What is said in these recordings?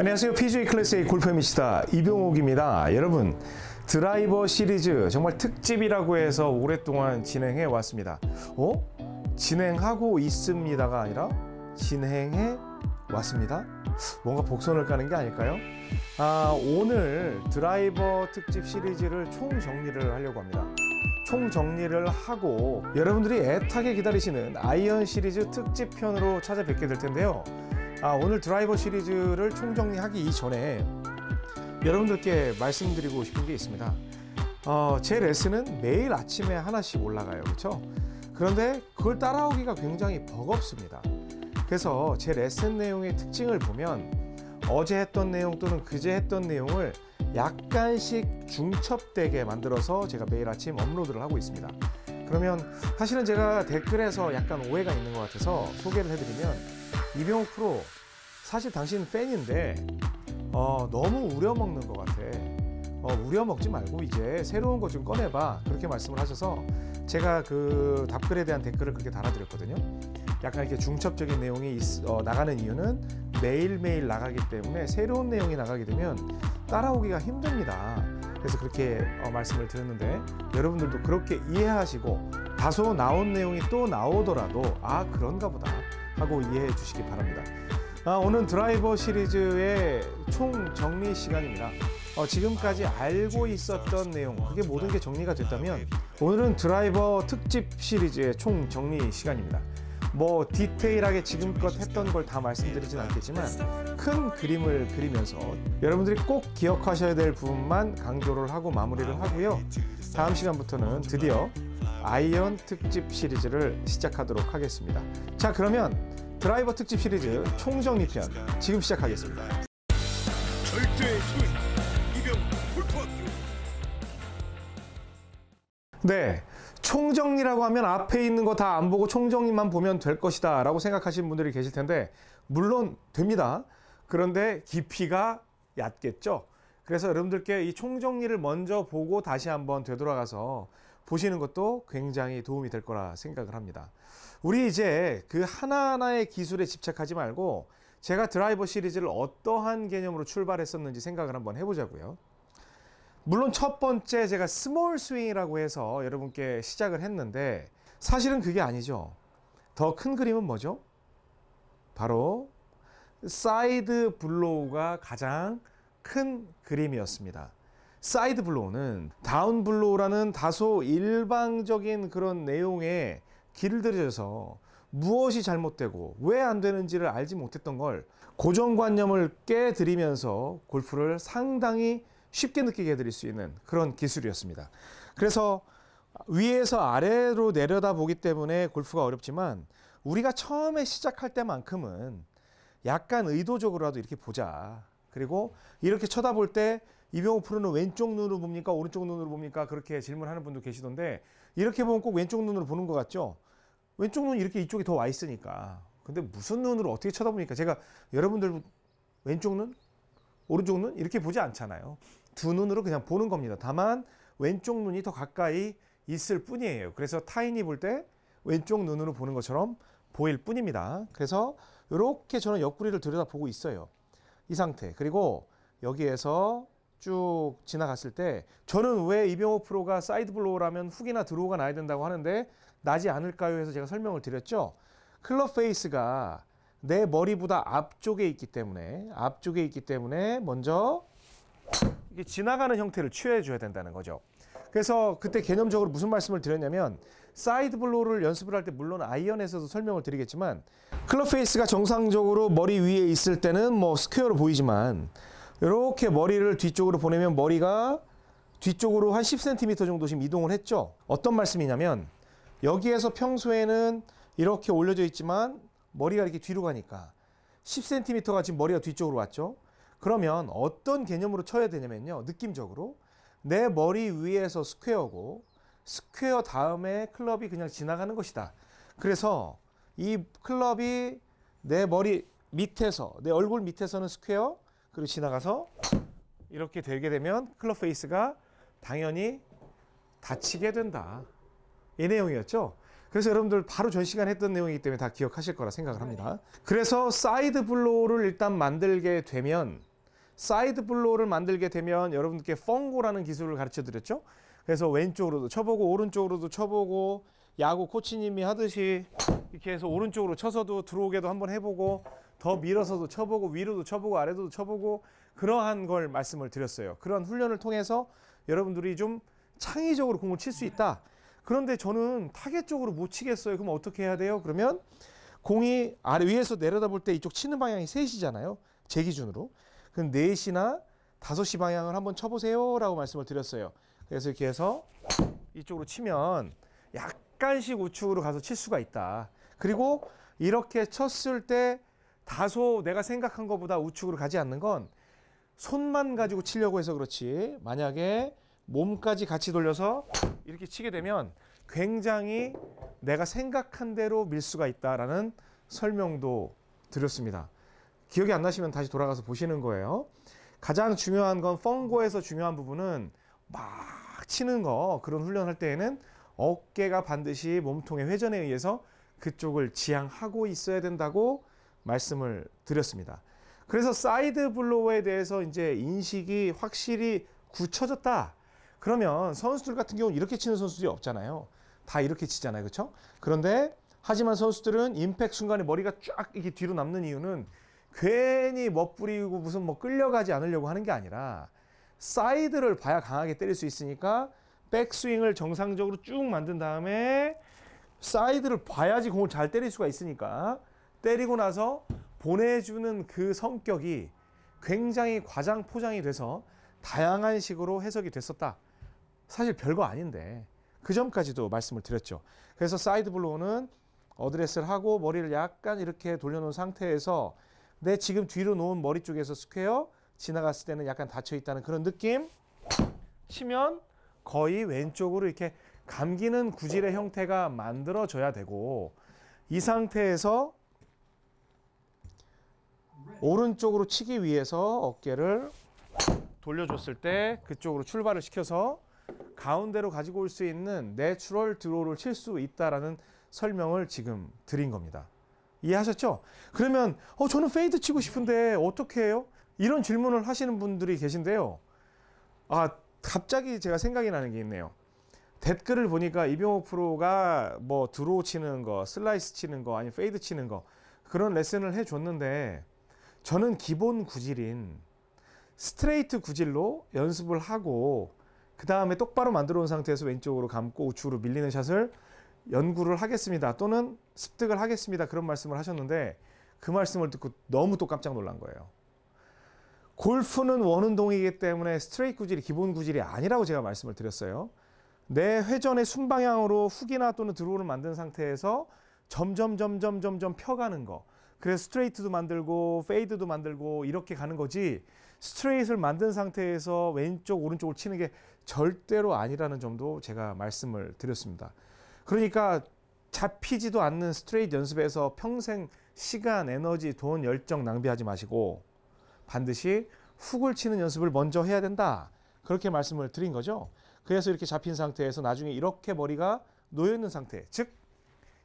안녕하세요. p g 클래스의 골프미치다 이병옥입니다. 여러분 드라이버 시리즈 정말 특집이라고 해서 오랫동안 진행해 왔습니다. 어? 진행하고 있습니다가 아니라 진행해 왔습니다. 뭔가 복선을 까는 게 아닐까요? 아, 오늘 드라이버 특집 시리즈를 총정리를 하려고 합니다. 총정리를 하고 여러분들이 애타게 기다리시는 아이언 시리즈 특집편으로 찾아뵙게 될 텐데요. 아, 오늘 드라이버 시리즈를 총정리하기 이전에 여러분들께 말씀드리고 싶은 게 있습니다. 어, 제 레슨은 매일 아침에 하나씩 올라가요. 그렇죠? 그런데 그걸 따라오기가 굉장히 버겁습니다. 그래서 제 레슨 내용의 특징을 보면 어제 했던 내용 또는 그제 했던 내용을 약간씩 중첩되게 만들어서 제가 매일 아침 업로드를 하고 있습니다. 그러면 사실은 제가 댓글에서 약간 오해가 있는 것 같아서 소개를 해드리면 이병욱 프로 사실 당신 팬인데 어, 너무 우려먹는 것 같아. 어, 우려먹지 말고 이제 새로운 거 좀 꺼내봐 그렇게 말씀을 하셔서 제가 그 답글에 대한 댓글을 그렇게 달아드렸거든요. 약간 이렇게 중첩적인 내용이 있, 어, 나가는 이유는 매일매일 나가기 때문에 새로운 내용이 나가게 되면 따라오기가 힘듭니다. 그래서 그렇게 어, 말씀을 드렸는데 여러분들도 그렇게 이해하시고 다소 나온 내용이 또 나오더라도 아 그런가 보다 하고 이해해 주시기 바랍니다. 아, 오늘 드라이버 시리즈의 총 정리 시간입니다. 어, 지금까지 알고 있었던 내용, 그게 모든 게 정리가 됐다면 오늘은 드라이버 특집 시리즈의 총 정리 시간입니다. 뭐 디테일하게 지금껏 했던 걸 다 말씀드리진 않겠지만 큰 그림을 그리면서 여러분들이 꼭 기억하셔야 될 부분만 강조를 하고 마무리를 하고요. 다음 시간부터는 드디어 아, 네. 아이언 특집 시리즈를 시작하도록 하겠습니다. 자 그러면 드라이버 특집 시리즈 총정리편 지금 시작하겠습니다. 네. 총정리라고 하면 앞에 있는 거 다 안 보고 총정리만 보면 될 것이다 라고 생각하시는 분들이 계실 텐데 물론 됩니다. 그런데 깊이가 얕겠죠. 그래서 여러분들께 이 총정리를 먼저 보고 다시 한번 되돌아가서 보시는 것도 굉장히 도움이 될 거라 생각을 합니다. 우리 이제 그 하나하나의 기술에 집착하지 말고 제가 드라이버 시리즈를 어떠한 개념으로 출발했었는지 생각을 한번 해보자고요. 물론 첫 번째 제가 스몰 스윙이라고 해서 여러분께 시작을 했는데 사실은 그게 아니죠. 더 큰 그림은 뭐죠? 바로 사이드 블로우가 가장 큰 그림이었습니다. 사이드 블로우는 다운 블로우라는 다소 일방적인 그런 내용에 길들여져서 무엇이 잘못되고 왜 안 되는지를 알지 못했던 걸 고정관념을 깨드리면서 골프를 상당히 쉽게 느끼게 해드릴 수 있는 그런 기술이었습니다. 그래서 위에서 아래로 내려다 보기 때문에 골프가 어렵지만 우리가 처음에 시작할 때만큼은 약간 의도적으로라도 이렇게 보자. 그리고 이렇게 쳐다볼 때 이병호 프로는 왼쪽 눈으로 봅니까 오른쪽 눈으로 봅니까 그렇게 질문하는 분도 계시던데 이렇게 보면 꼭 왼쪽 눈으로 보는 것 같죠. 왼쪽 눈 이렇게 이쪽이 더 와 있으니까. 근데 무슨 눈으로 어떻게 쳐다보니까 제가 여러분들 왼쪽 눈, 오른쪽 눈 이렇게 보지 않잖아요. 두 눈으로 그냥 보는 겁니다. 다만 왼쪽 눈이 더 가까이 있을 뿐이에요. 그래서 타인이 볼 때 왼쪽 눈으로 보는 것처럼 보일 뿐입니다. 그래서 이렇게 저는 옆구리를 들여다보고 있어요. 이 상태. 그리고 여기에서 쭉 지나갔을 때 저는 왜 이병호 프로가 사이드 블로우라면 훅이나 드로우가 나야 된다고 하는데 나지 않을까요? 해서 제가 설명을 드렸죠. 클럽 페이스가 내 머리보다 앞쪽에 있기 때문에 앞쪽에 있기 때문에 먼저 이게 지나가는 형태를 취해 줘야 된다는 거죠. 그래서 그때 개념적으로 무슨 말씀을 드렸냐면 사이드 블로우를 연습을 할 때 물론 아이언에서도 설명을 드리겠지만 클럽 페이스가 정상적으로 머리 위에 있을 때는 뭐 스퀘어로 보이지만 이렇게 머리를 뒤쪽으로 보내면 머리가 뒤쪽으로 한 10cm 정도 지금 이동을 했죠. 어떤 말씀이냐면 여기에서 평소에는 이렇게 올려져 있지만 머리가 이렇게 뒤로 가니까 10cm가 지금 머리가 뒤쪽으로 왔죠. 그러면 어떤 개념으로 쳐야 되냐면요. 느낌적으로 내 머리 위에서 스퀘어고 스퀘어 다음에 클럽이 그냥 지나가는 것이다. 그래서 이 클럽이 내 머리 밑에서 내 얼굴 밑에서는 스퀘어 그리고 지나가서 이렇게 되게 되면 클럽 페이스가 당연히 다치게 된다. 이 내용이었죠. 그래서 여러분들 바로 전 시간 에 했던 내용이기 때문에 다 기억하실 거라 생각을 합니다. 그래서 사이드 블로우를 일단 만들게 되면 사이드 블로우를 만들게 되면 여러분께 펑고라는 기술을 가르쳐 드렸죠. 그래서 왼쪽으로도 쳐보고 오른쪽으로도 쳐보고 야구 코치님이 하듯이 이렇게 해서 오른쪽으로 쳐서도 들어오게도 한번 해보고 더 밀어서도 쳐보고 위로도 쳐보고 아래도 쳐보고 그러한 걸 말씀을 드렸어요. 그런 훈련을 통해서 여러분들이 좀 창의적으로 공을 칠 수 있다. 그런데 저는 타겟 쪽으로 못 치겠어요. 그럼 어떻게 해야 돼요? 그러면 공이 아래 위에서 내려다볼 때 이쪽 치는 방향이 셋이잖아요. 제 기준으로. 그럼 넷이나 다시 방향을 한번 쳐보세요. 라고 말씀을 드렸어요. 그래서 이렇게 해서 이쪽으로 치면 약간씩 우측으로 가서 칠 수가 있다. 그리고 이렇게 쳤을 때 다소 내가 생각한 것보다 우측으로 가지 않는 건 손만 가지고 치려고 해서 그렇지 만약에 몸까지 같이 돌려서 이렇게 치게 되면 굉장히 내가 생각한 대로 밀 수가 있다라는 설명도 드렸습니다. 기억이 안 나시면 다시 돌아가서 보시는 거예요. 가장 중요한 건 펑고에서 중요한 부분은 막 치는 거 그런 훈련할 때에는 어깨가 반드시 몸통의 회전에 의해서 그쪽을 지향하고 있어야 된다고 말씀을 드렸습니다. 그래서 사이드 블로우에 대해서 이제 인식이 확실히 굳혀졌다. 그러면 선수들 같은 경우 이렇게 치는 선수들이 없잖아요. 다 이렇게 치잖아요. 그렇죠? 그런데 하지만 선수들은 임팩 순간에 머리가 쫙 이렇게 뒤로 남는 이유는 괜히 멋부리고 무슨 뭐 끌려가지 않으려고 하는 게 아니라 사이드를 봐야 강하게 때릴 수 있으니까 백스윙을 정상적으로 쭉 만든 다음에 사이드를 봐야지 공을 잘 때릴 수가 있으니까 때리고 나서 보내주는 그 성격이 굉장히 과장 포장이 돼서 다양한 식으로 해석이 됐었다. 사실 별거 아닌데 그 점까지도 말씀을 드렸죠. 그래서 사이드 블로우는 어드레스를 하고 머리를 약간 이렇게 돌려놓은 상태에서 내 지금 뒤로 놓은 머리 쪽에서 스퀘어 지나갔을 때는 약간 닫혀 있다는 그런 느낌 치면 거의 왼쪽으로 이렇게 감기는 구질의 형태가 만들어져야 되고 이 상태에서 네. 오른쪽으로 치기 위해서 어깨를 돌려줬을 때 그쪽으로 출발을 시켜서 가운데로 가지고 올 수 있는 내추럴 드로우를 칠 수 있다라는 설명을 지금 드린 겁니다. 이해하셨죠? 그러면 어 저는 페이드 치고 싶은데 어떻게 해요? 이런 질문을 하시는 분들이 계신데요. 아 갑자기 제가 생각이 나는 게 있네요. 댓글을 보니까 이병호 프로가 뭐 드로우 치는 거, 슬라이스 치는 거, 아니면 페이드 치는 거 그런 레슨을 해줬는데 저는 기본 구질인 스트레이트 구질로 연습을 하고 그 다음에 똑바로 만들어 온 상태에서 왼쪽으로 감고 우측으로 밀리는 샷을 연구를 하겠습니다. 또는 습득을 하겠습니다. 그런 말씀을 하셨는데 그 말씀을 듣고 너무 또 깜짝 놀란 거예요. 골프는 원운동이기 때문에 스트레이트 구질이 기본 구질이 아니라고 제가 말씀을 드렸어요. 내 회전의 순방향으로 훅이나 또는 드로우를 만든 상태에서 점점 점점 점점 펴가는 거. 그래서 스트레이트도 만들고 페이드도 만들고 이렇게 가는 거지 스트레이트를 만든 상태에서 왼쪽 오른쪽을 치는 게 절대로 아니라는 점도 제가 말씀을 드렸습니다. 그러니까 잡히지도 않는 스트레이트 연습에서 평생 시간, 에너지, 돈, 열정 낭비하지 마시고 반드시 훅을 치는 연습을 먼저 해야 된다. 그렇게 말씀을 드린 거죠. 그래서 이렇게 잡힌 상태에서 나중에 이렇게 머리가 놓여 있는 상태, 즉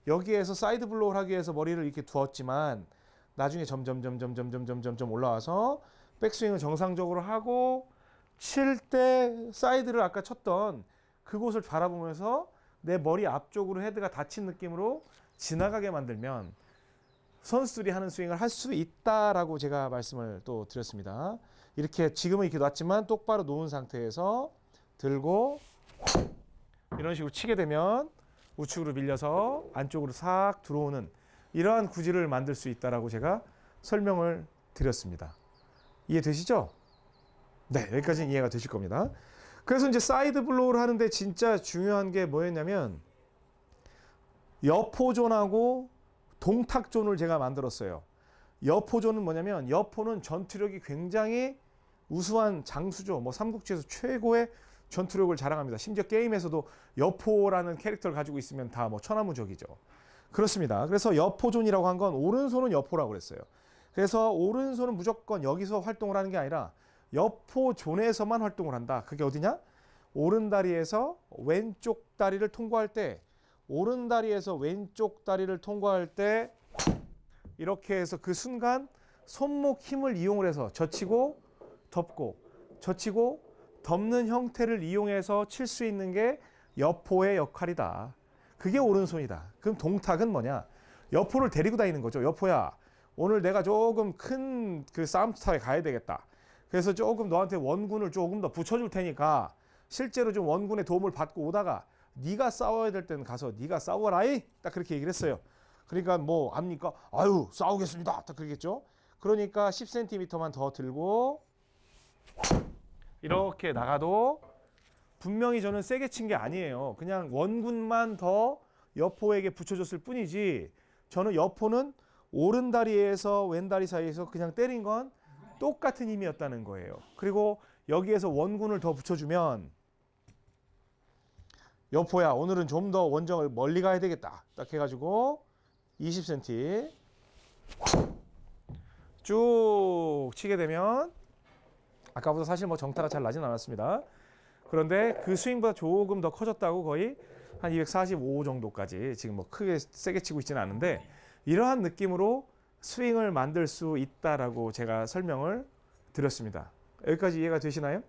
여기에서 사이드 블로우를 하기 위해서 머리를 이렇게 두었지만 나중에 점점 점점 점점 점점 점 올라와서 백스윙을 정상적으로 하고 칠 때 사이드를 아까 쳤던 그곳을 바라보면서 내 머리 앞쪽으로 헤드가 닫힌 느낌으로 지나가게 만들면 선수들이 하는 스윙을 할 수 있다라고 제가 말씀을 또 드렸습니다. 이렇게 지금은 이렇게 놨지만 똑바로 놓은 상태에서 들고 이런 식으로 치게 되면 우측으로 밀려서 안쪽으로 싹 들어오는 이러한 구질을 만들 수 있다라고 제가 설명을 드렸습니다. 이해되시죠? 네, 여기까지는 이해가 되실 겁니다. 그래서 이제 사이드 블로우를 하는데 진짜 중요한 게 뭐였냐면 여포존하고 동탁존을 제가 만들었어요. 여포존은 뭐냐면 여포는 전투력이 굉장히 우수한 장수죠. 뭐 삼국지에서 최고의 전투력을 자랑합니다. 심지어 게임에서도 여포라는 캐릭터를 가지고 있으면 다 뭐 천하무적이죠. 그렇습니다. 그래서 여포존이라고 한 건 오른손은 여포라고 그랬어요. 그래서 오른손은 무조건 여기서 활동을 하는 게 아니라 여포존에서만 활동을 한다. 그게 어디냐? 오른다리에서 왼쪽 다리를 통과할 때 오른다리에서 왼쪽 다리를 통과할 때 이렇게 해서 그 순간 손목 힘을 이용을 해서 젖히고 덮고 젖히고 덮는 형태를 이용해서 칠 수 있는 게 여포의 역할이다. 그게 오른손이다. 그럼 동탁은 뭐냐? 여포를 데리고 다니는 거죠. 여포야, 오늘 내가 조금 큰 그 싸움터에 가야 되겠다. 그래서 조금 너한테 원군을 조금 더 붙여줄 테니까 실제로 좀 원군의 도움을 받고 오다가 네가 싸워야 될 때는 가서 네가 싸워라이 딱 그렇게 얘기를 했어요. 그러니까 뭐 압니까? 아유 싸우겠습니다. 딱 그러겠죠. 그러니까 10cm만 더 들고 이렇게 나가도 분명히 저는 세게 친 게 아니에요. 그냥 원군만 더 여포에게 붙여줬을 뿐이지 저는 여포는 오른 다리에서 왼 다리 사이에서 그냥 때린 건 똑같은 힘이었다는 거예요. 그리고 여기에서 원군을 더 붙여주면 여포야 오늘은 좀 더 원정을 멀리 가야 되겠다. 딱 해가지고 20cm 쭉 치게 되면 아까보다 사실 뭐 정타가 잘 나진 않았습니다. 그런데 그 스윙보다 조금 더 커졌다고 거의 한 245 정도까지 지금 뭐 크게 세게 치고 있지는 않은데 이러한 느낌으로 스윙을 만들 수 있다라고 제가 설명을 드렸습니다. 여기까지 이해가 되시나요?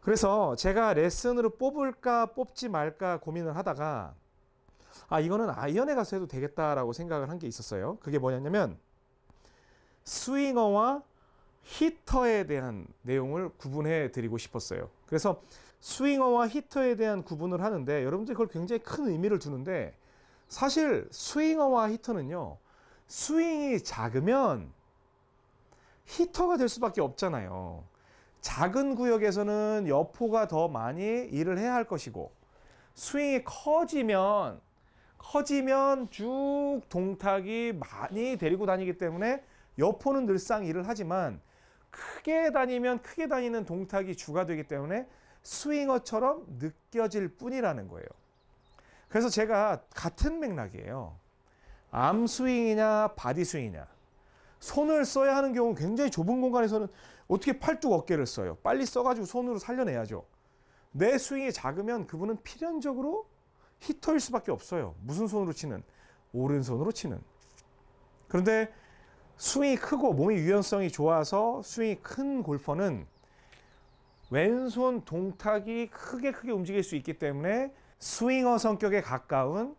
그래서 제가 레슨으로 뽑을까 뽑지 말까 고민을 하다가 아 이거는 아이언에 가서 해도 되겠다라고 생각을 한 게 있었어요. 그게 뭐냐면 스윙어와 히터에 대한 내용을 구분해 드리고 싶었어요. 그래서 스윙어와 히터에 대한 구분을 하는데 여러분들이 그걸 굉장히 큰 의미를 두는데 사실 스윙어와 히터는요. 스윙이 작으면 히터가 될 수밖에 없잖아요. 작은 구역에서는 여포가 더 많이 일을 해야 할 것이고 스윙이 커지면 커지면 쭉 동탁이 많이 데리고 다니기 때문에 여포는 늘상 일을 하지만 크게 다니면 크게 다니는 동탁이 주가 되기 때문에 스윙어처럼 느껴질 뿐이라는 거예요. 그래서 제가 같은 맥락이에요. 암 스윙이냐 바디 스윙이냐. 손을 써야 하는 경우 굉장히 좁은 공간에서는 어떻게 팔뚝 어깨를 써요. 빨리 써가지고 손으로 살려내야죠. 내 스윙이 작으면 그분은 필연적으로 히터일 수밖에 없어요. 무슨 손으로 치는? 오른손으로 치는. 그런데 스윙이 크고 몸의 유연성이 좋아서 스윙이 큰 골퍼는 왼손 동탁이 크게 크게 움직일 수 있기 때문에 스윙어 성격에 가까운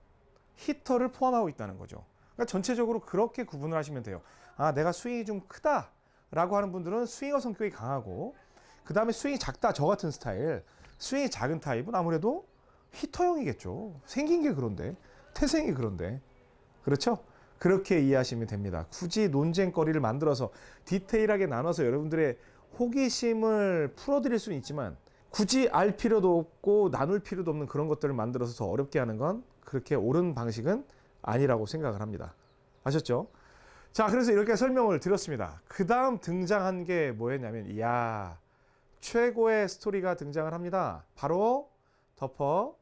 히터를 포함하고 있다는 거죠. 그러니까 전체적으로 그렇게 구분을 하시면 돼요. 아, 내가 스윙이 좀 크다 라고 하는 분들은 스윙어 성격이 강하고 그 다음에 스윙이 작다 저 같은 스타일 스윙이 작은 타입은 아무래도 히터형이겠죠. 생긴 게 그런데 태생이 그런데 그렇죠? 그렇게 이해하시면 됩니다. 굳이 논쟁거리를 만들어서 디테일하게 나눠서 여러분들의 호기심을 풀어드릴 수는 있지만 굳이 알 필요도 없고 나눌 필요도 없는 그런 것들을 만들어서 더 어렵게 하는 건 그렇게 옳은 방식은 아니라고 생각을 합니다. 아셨죠? 자, 그래서 이렇게 설명을 드렸습니다. 그 다음 등장한 게 뭐였냐면, 이야, 최고의 스토리가 등장을 합니다. 바로 덮어,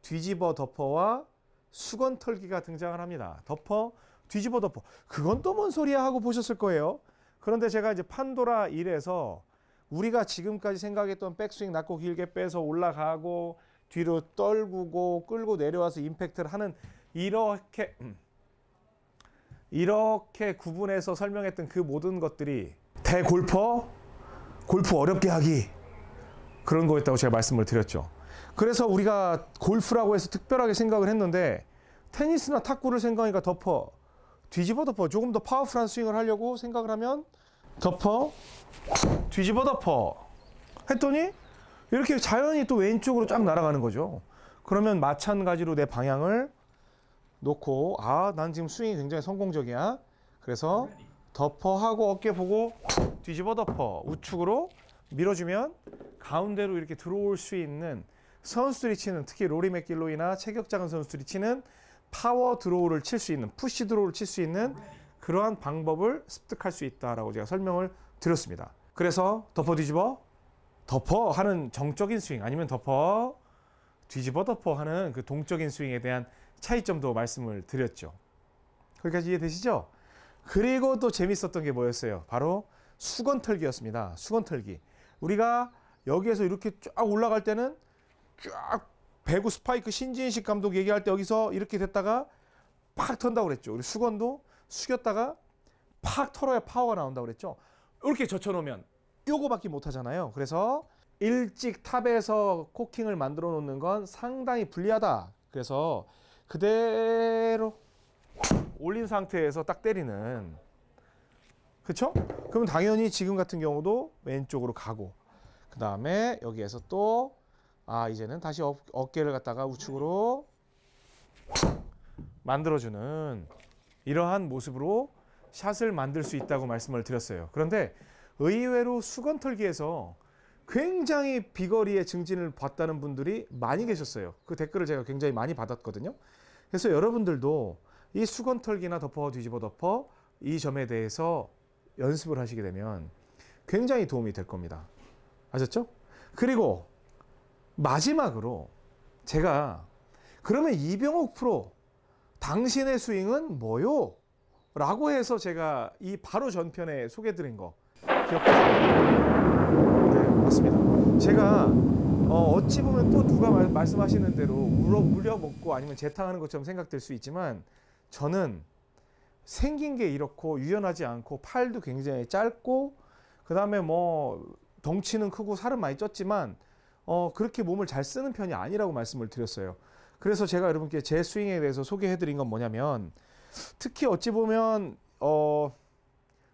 뒤집어 덮어와 수건 털기가 등장을 합니다. 덮어, 뒤집어 덮어. 그건 또 뭔 소리야 하고 보셨을 거예요. 그런데 제가 이제 판도라 1에서 우리가 지금까지 생각했던 백스윙 낮고 길게 빼서 올라가고 뒤로 떨구고 끌고 내려와서 임팩트를 하는 이렇게 이렇게 구분해서 설명했던 그 모든 것들이 대골퍼 골프 어렵게 하기 그런 거였다고 제가 말씀을 드렸죠. 그래서 우리가 골프라고 해서 특별하게 생각을 했는데 테니스나 탁구를 생각하니까 덮어 뒤집어 덮어 조금 더 파워풀한 스윙을 하려고 생각을 하면 덮어 뒤집어 덮어 했더니 이렇게 자연히 또 왼쪽으로 쫙 날아가는 거죠. 그러면 마찬가지로 내 방향을 놓고 아 난 지금 스윙이 굉장히 성공적이야. 그래서 덮어 하고 어깨 보고 뒤집어 덮어 우측으로 밀어주면 가운데로 이렇게 들어올 수 있는 선수들이 치는 특히 로리 맥길로이나 체격 작은 선수들이 치는 파워 드로우를 칠 수 있는 푸시 드로우를 칠 수 있는 그러한 방법을 습득할 수 있다라고 제가 설명을 드렸습니다. 그래서 덮어 뒤집어 덮어 하는 정적인 스윙 아니면 덮어 뒤집어 덮어 하는 그 동적인 스윙에 대한 차이점도 말씀을 드렸죠. 거기까지 이해되시죠? 그리고 또 재밌었던 게 뭐였어요? 바로 수건 털기였습니다. 수건 털기. 우리가 여기에서 이렇게 쫙 올라갈 때는 쫙 배구 스파이크 신진식 감독 얘기할 때 여기서 이렇게 됐다가 팍 턴다고 그랬죠. 우리 수건도 숙였다가 팍 털어야 파워가 나온다고 그랬죠. 이렇게 젖혀놓으면 요거밖에 못하잖아요. 그래서 일찍 탑에서 코킹을 만들어 놓는 건 상당히 불리하다. 그래서 그대로 올린 상태에서 딱 때리는 그렇 그럼 당연히 지금 같은 경우도 왼쪽으로 가고 그 다음에 여기에서 또아 이제는 다시 어, 어깨를 갖다가 우측으로 만들어주는 이러한 모습으로 샷을 만들 수 있다고 말씀을 드렸어요. 그런데 의외로 수건 털기에서 굉장히 비거리의 증진을 봤다는 분들이 많이 계셨어요. 그 댓글을 제가 굉장히 많이 받았거든요. 그래서 여러분들도 이 수건 털기나 덮어 뒤집어 덮어 이 점에 대해서 연습을 하시게 되면 굉장히 도움이 될 겁니다. 아셨죠? 그리고 마지막으로 제가 그러면 이병옥 프로 당신의 스윙은 뭐요? 라고 해서 제가 이 바로 전편에 소개드린 거 기억하세요? 네 맞습니다 제가 어, 찌 보면 또 누가 말, 말씀하시는 대로 울어, 울려먹고 아니면 재탕하는 것처럼 생각될 수 있지만 저는 생긴 게 이렇고 유연하지 않고 팔도 굉장히 짧고 그 다음에 뭐 덩치는 크고 살은 많이 쪘지만 어, 그렇게 몸을 잘 쓰는 편이 아니라고 말씀을 드렸어요. 그래서 제가 여러분께 제 스윙에 대해서 소개해 드린 건 뭐냐면 특히 어찌 보면 어,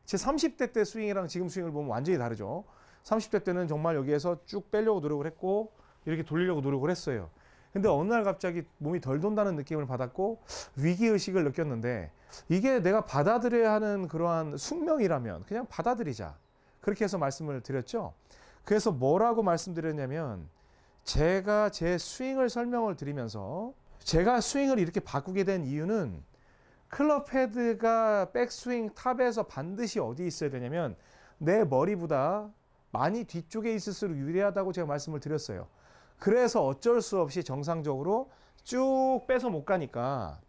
제 30대 때 스윙이랑 지금 스윙을 보면 완전히 다르죠. 30대 때는 정말 여기에서 쭉 빼려고 노력을 했고 이렇게 돌리려고 노력을 했어요. 근데 어느 날 갑자기 몸이 덜 돈다는 느낌을 받았고 위기의식을 느꼈는데 이게 내가 받아들여야 하는 그러한 숙명이라면 그냥 받아들이자. 그렇게 해서 말씀을 드렸죠. 그래서 뭐라고 말씀드렸냐면 제가 제 스윙을 설명을 드리면서 제가 스윙을 이렇게 바꾸게 된 이유는 클럽 헤드가 백스윙 탑에서 반드시 어디 있어야 되냐면 내 머리보다 많이 뒤쪽에 있을수록 유리하다고 제가 말씀을 드렸어요. 그래서 어쩔 수 없이 정상적으로 쭉 빼서 못 가니까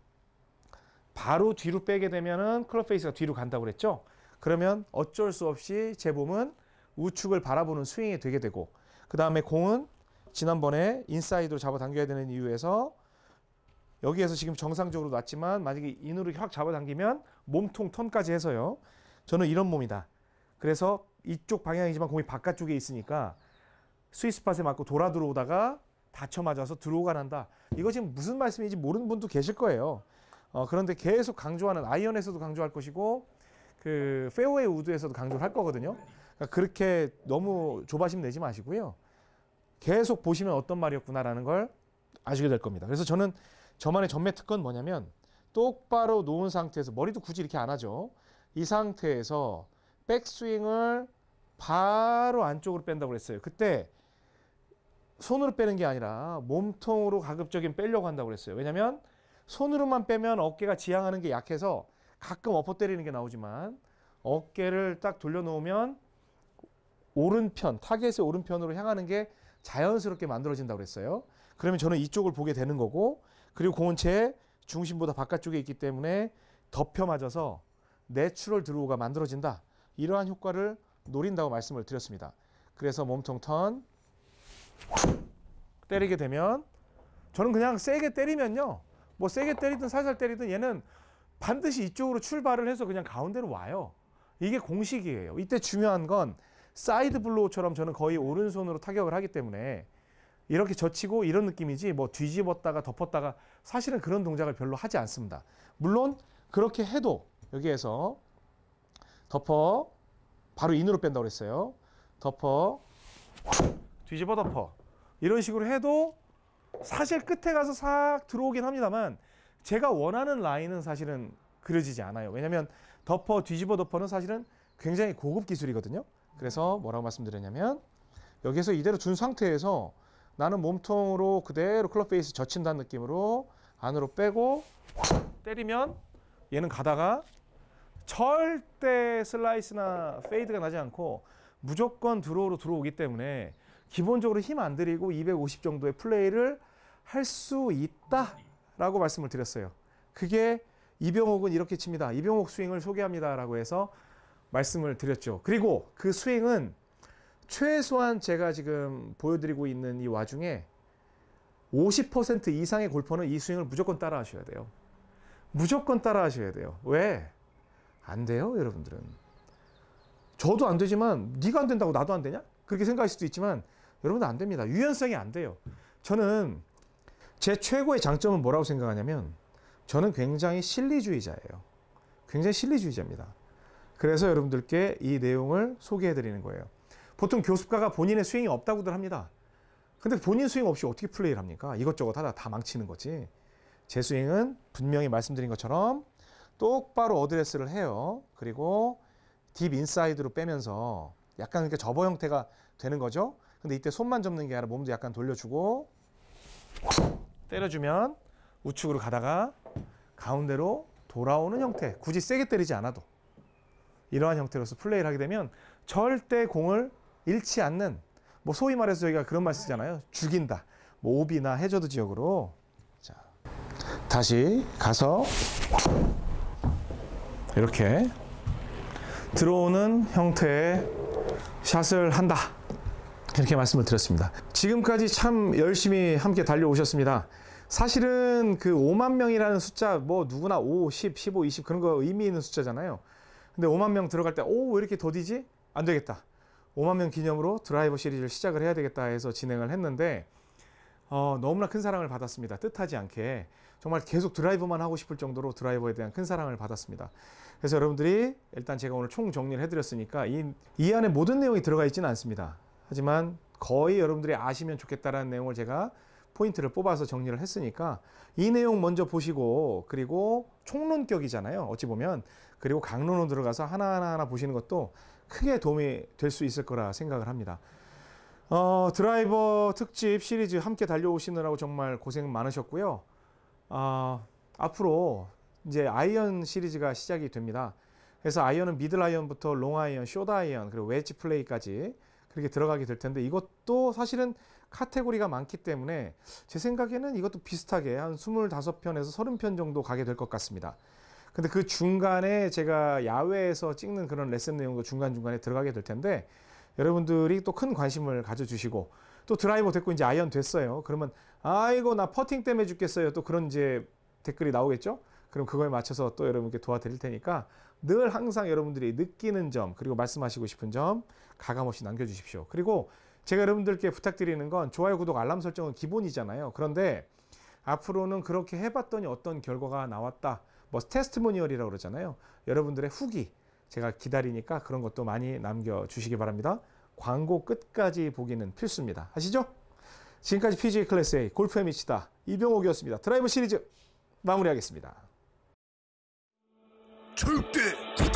바로 뒤로 빼게 되면은 클럽 페이스가 뒤로 간다고 그랬죠. 그러면 어쩔 수 없이 제 몸은 우측을 바라보는 스윙이 되게 되고 그 다음에 공은 지난번에 인사이드로 잡아당겨야 되는 이유에서 여기에서 지금 정상적으로 놨지만 만약에 인으로 확 잡아당기면 몸통 턴까지 해서요. 저는 이런 몸이다. 그래서 이쪽 방향이지만 공이 바깥쪽에 있으니까 스위스팟에 맞고 돌아 들어오다가 다쳐 맞아서 들어오가 난다. 이거 지금 무슨 말씀인지 모르는 분도 계실 거예요. 어, 그런데 계속 강조하는 아이언에서도 강조할 것이고 그 페어웨이 우드에서도 강조를 할 거거든요. 그러니까 그렇게 너무 조바심 내지 마시고요. 계속 보시면 어떤 말이었구나라는 걸 아시게 될 겁니다. 그래서 저는 저만의 전매 특권 뭐냐면 똑바로 놓은 상태에서 머리도 굳이 이렇게 안 하죠. 이 상태에서 백스윙을 바로 안쪽으로 뺀다고 그랬어요. 그때 손으로 빼는 게 아니라 몸통으로 가급적인 빼려고 한다고 그랬어요. 왜냐면 손으로만 빼면 어깨가 지향하는 게 약해서 가끔 엎어 때리는 게 나오지만 어깨를 딱 돌려놓으면 오른편, 타겟의 오른편으로 향하는 게 자연스럽게 만들어진다고 그랬어요. 그러면 저는 이쪽을 보게 되는 거고, 그리고 공은체 중심보다 바깥쪽에 있기 때문에 덮여 맞아서 내추럴 드로우가 만들어진다. 이러한 효과를 노린다고 말씀을 드렸습니다. 그래서 몸통 턴 때리게 되면 저는 그냥 세게 때리면요. 뭐 세게 때리든 살살 때리든 얘는 반드시 이쪽으로 출발을 해서 그냥 가운데로 와요. 이게 공식이에요. 이때 중요한 건 사이드 블로우처럼 저는 거의 오른손으로 타격을 하기 때문에 이렇게 젖히고 이런 느낌이지 뭐 뒤집었다가 덮었다가 사실은 그런 동작을 별로 하지 않습니다. 물론 그렇게 해도 여기에서 덮어 바로 인으로 뺀다고 그랬어요. 덮어 뒤집어 덮어 이런 식으로 해도 사실 끝에 가서 싹 들어오긴 합니다만 제가 원하는 라인은 사실은 그려지지 않아요. 왜냐하면 덮어 뒤집어 덮어는 사실은 굉장히 고급 기술이거든요. 그래서 뭐라고 말씀드렸냐면 여기에서 이대로 둔 상태에서 나는 몸통으로 그대로 클럽 페이스 젖힌다는 느낌으로 안으로 빼고 때리면 얘는 가다가 절대 슬라이스나 페이드가 나지 않고 무조건 드로우로 들어오기 때문에 기본적으로 힘 안 들이고 250 정도의 플레이를 할 수 있다라고 말씀을 드렸어요. 그게 이병옥은 이렇게 칩니다. 이병옥 스윙을 소개합니다라고 해서 말씀을 드렸죠. 그리고 그 스윙은 최소한 제가 지금 보여드리고 있는 이 와중에 50% 이상의 골퍼는 이 스윙을 무조건 따라 하셔야 돼요. 무조건 따라 하셔야 돼요. 왜? 안 돼요, 여러분들은. 저도 안 되지만 네가 안 된다고 나도 안 되냐? 그렇게 생각할 수도 있지만 여러분 안 됩니다. 유연성이 안 돼요. 저는 제 최고의 장점은 뭐라고 생각하냐면 저는 굉장히 실리주의자예요. 굉장히 실리주의자입니다. 그래서 여러분들께 이 내용을 소개해 드리는 거예요. 보통 교습가가 본인의 스윙이 없다고들 합니다. 근데 본인 스윙 없이 어떻게 플레이를 합니까? 이것저것 하다 다 망치는 거지. 제 스윙은 분명히 말씀드린 것처럼 똑바로 어드레스를 해요. 그리고 딥 인사이드로 빼면서 약간 이렇게 접어 형태가 되는 거죠. 근데 이때 손만 접는 게 아니라 몸도 약간 돌려주고 때려주면 우측으로 가다가 가운데로 돌아오는 형태. 굳이 세게 때리지 않아도 이러한 형태로서 플레이를 하게 되면 절대 공을 잃지 않는 뭐 소위 말해서 저희가 그런 말 쓰잖아요. 죽인다. 뭐 오비나 해저드 지역으로 자 다시 가서 이렇게 들어오는 형태의 샷을 한다. 이렇게 말씀을 드렸습니다. 지금까지 참 열심히 함께 달려오셨습니다. 사실은 그 5만 명이라는 숫자 뭐 누구나 5, 10, 15, 20 그런 거 의미 있는 숫자잖아요. 근데 5만 명 들어갈 때 오 왜 이렇게 더디지? 안 되겠다. 5만 명 기념으로 드라이버 시리즈를 시작을 해야 되겠다 해서 진행을 했는데 어, 너무나 큰 사랑을 받았습니다. 뜻하지 않게 정말 계속 드라이버만 하고 싶을 정도로 드라이버에 대한 큰 사랑을 받았습니다. 그래서 여러분들이 일단 제가 오늘 총 정리를 해드렸으니까 이, 이 안에 모든 내용이 들어가 있지는 않습니다. 하지만 거의 여러분들이 아시면 좋겠다라는 내용을 제가 포인트를 뽑아서 정리를 했으니까 이 내용 먼저 보시고 그리고 총론격이잖아요. 어찌 보면 그리고 강론으로 들어가서 하나하나 하나 보시는 것도 크게 도움이 될 수 있을 거라 생각을 합니다. 어, 드라이버 특집 시리즈 함께 달려오시느라고 정말 고생 많으셨고요. 어, 앞으로 이제 아이언 시리즈가 시작이 됩니다. 그래서 아이언은 미드 아이언부터 롱 아이언, 쇼다 아이언, 그리고 웨지 플레이까지 그렇게 들어가게 될 텐데 이것도 사실은 카테고리가 많기 때문에 제 생각에는 이것도 비슷하게 한 25편에서 30편 정도 가게 될 것 같습니다. 근데 그 중간에 제가 야외에서 찍는 그런 레슨 내용도 중간중간에 들어가게 될 텐데 여러분들이 또 큰 관심을 가져주시고 또 드라이버 됐고 이제 아이언 됐어요. 그러면 아이고 나 퍼팅 때문에 죽겠어요. 또 그런 이제 댓글이 나오겠죠. 그럼 그거에 맞춰서 또 여러분께 도와드릴 테니까 늘 항상 여러분들이 느끼는 점 그리고 말씀하시고 싶은 점 가감없이 남겨주십시오. 그리고 제가 여러분들께 부탁드리는 건 좋아요, 구독, 알람 설정은 기본이잖아요. 그런데 앞으로는 그렇게 해봤더니 어떤 결과가 나왔다. 뭐 테스트모니얼이라고 그러잖아요. 여러분들의 후기 제가 기다리니까 그런 것도 많이 남겨주시기 바랍니다. 광고 끝까지 보기는 필수입니다. 아시죠? 지금까지 PGA 클래스 A 골프의 미치다 이병옥이었습니다. 드라이브 시리즈 마무리하겠습니다. 절대